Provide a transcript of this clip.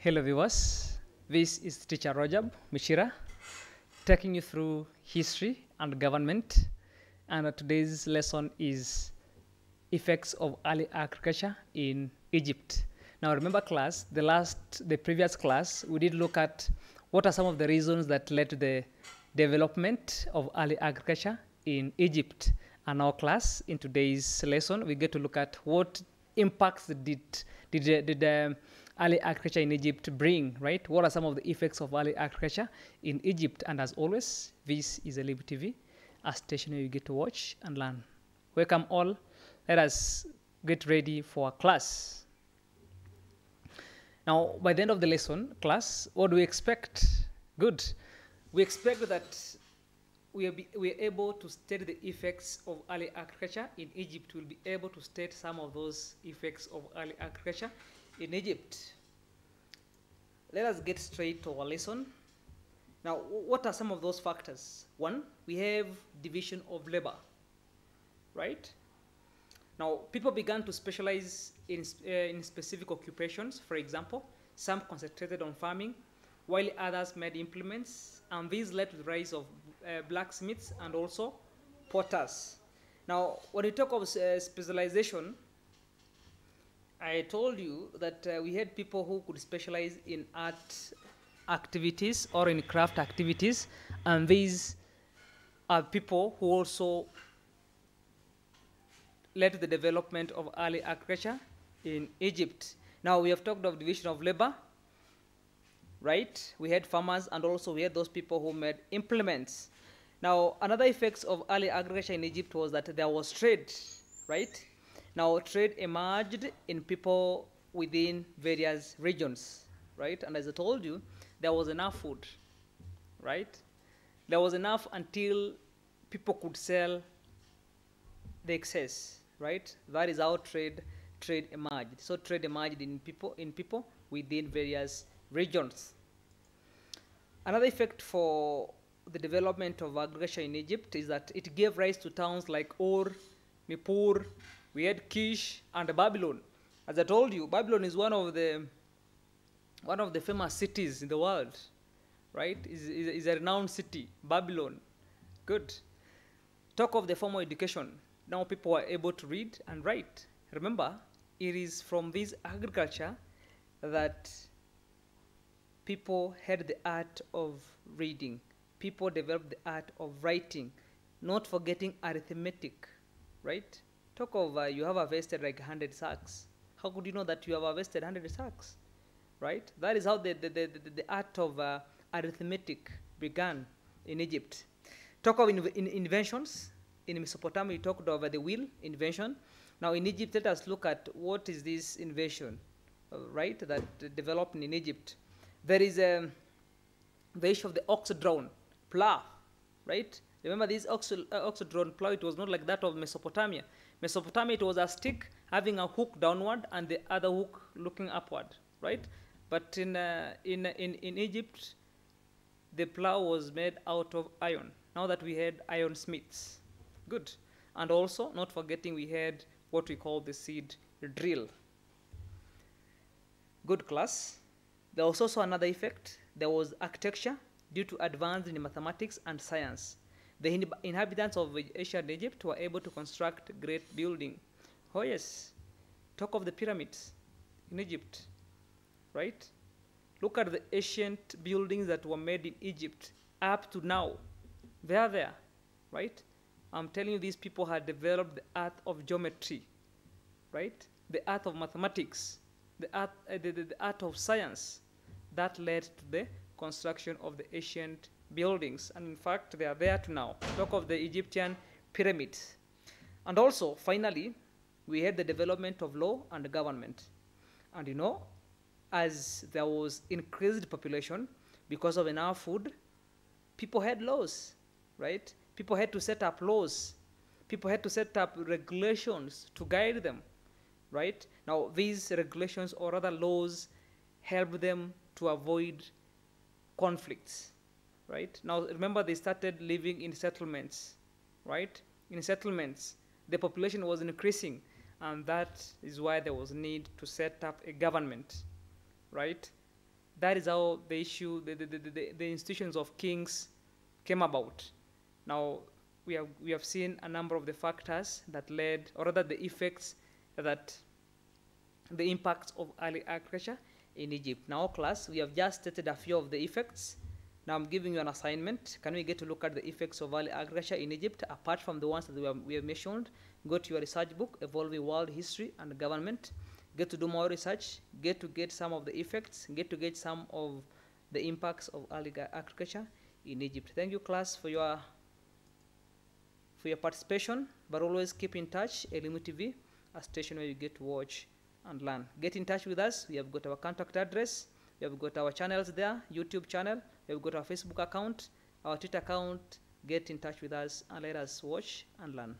Hello viewers, this is teacher Rajab Mishira taking you through history and government and today's lesson is effects of early agriculture in Egypt. Now remember class, the last, the previous class, we did look at what are some of the reasons that led to the development of early agriculture in Egypt. And our class, in today's lesson, we get to look at what impacts did did uh, did um, early agriculture in Egypt bring? Right? What are some of the effects of early agriculture in Egypt? And as always, this is a Lib TV, a station where you get to watch and learn. Welcome all. Let us get ready for class. Now, by the end of the lesson, class, what do we expect? Good. We expect that we are, be, we are able to state the effects of early agriculture. In Egypt, we'll be able to state some of those effects of early agriculture in Egypt. Let us get straight to our lesson. Now, what are some of those factors? One, we have division of labor, right? Now, people began to specialize in, uh, in specific occupations, for example, some concentrated on farming, while others made implements, and these led to the rise of uh, blacksmiths and also potters. Now, when we talk of uh, specialization, I told you that uh, we had people who could specialize in art activities or in craft activities, and these are people who also led to the development of early agriculture in Egypt. Now, we have talked of division of labor, right? We had farmers and also we had those people who made implements. Now, another effects of early agriculture in Egypt was that there was trade, right? Now, trade emerged in people within various regions, right? And as I told you, there was enough food, right? There was enough until people could sell the excess, right? That is how trade trade emerged. So trade emerged in people in people within various regions. Another effect for the development of agriculture in Egypt is that it gave rise to towns like Ur, Nippur, we had Kish and Babylon. As I told you, Babylon is one of the one of the famous cities in the world, right? Is is, a renowned city, Babylon. Good. Talk of the formal education. Now people are able to read and write. Remember, it is from this agriculture that people had the art of reading. People developed the art of writing, not forgetting arithmetic, right? Talk of uh, you have harvested like 100 sacks. How could you know that you have harvested 100 sacks, right? That is how the, the, the, the, the art of uh, arithmetic began in Egypt. Talk of in, in inventions. In Mesopotamia, we talked about uh, the wheel invention. Now, in Egypt, let us look at what is this invention, uh, right, that developed in Egypt. There is a, the issue of the oxodrone plow, right? Remember this ox uh, oxodrone plow, it was not like that of Mesopotamia. Mesopotamia, it was a stick having a hook downward and the other hook looking upward, right? But in, uh, in, in, in Egypt, the plow was made out of iron. Now that we had iron smiths, good. And also, not forgetting, we had what we call the seed drill. Good class. There was also another effect. There was architecture due to advances in mathematics and science. The inhabitants of Asia and Egypt were able to construct great buildings. Oh yes, talk of the pyramids in Egypt, right? Look at the ancient buildings that were made in Egypt up to now. They are there, right? I'm telling you, these people had developed the art of geometry, right? The art of mathematics, the art, uh, the, the, the art of science, that led to the construction of the ancient buildings. And in fact, they are there to now. Talk of the Egyptian pyramids. And also, finally, we had the development of law and government. And you know, as there was increased population because of enough food, people had laws, right? People had to set up laws. People had to set up regulations to guide them, right? Now, these regulations, or other laws, help them to avoid conflicts, right? Now, remember, they started living in settlements, right? In settlements, the population was increasing, and that is why there was need to set up a government, right? That is how the issue, the, the, the, the institutions of kings came about. Now, we have, we have seen a number of the factors that led, or rather the effects that the impacts of early agriculture in Egypt. Now, class, we have just stated a few of the effects. Now I'm giving you an assignment. Can we get to look at the effects of early agriculture in Egypt, apart from the ones that we have, we have mentioned? Go to your research book, Evolving World History and Government. Get to do more research. Get to get some of the effects. Get to get some of the impacts of early agriculture in Egypt. Thank you, class, for your for your participation. But always keep in touch. Elimu TV, a station where you get to watch and learn. Get in touch with us. We have got our contact address. We have got our channels there, YouTube channel. We have got our Facebook account, our Twitter account. Get in touch with us and let us watch and learn.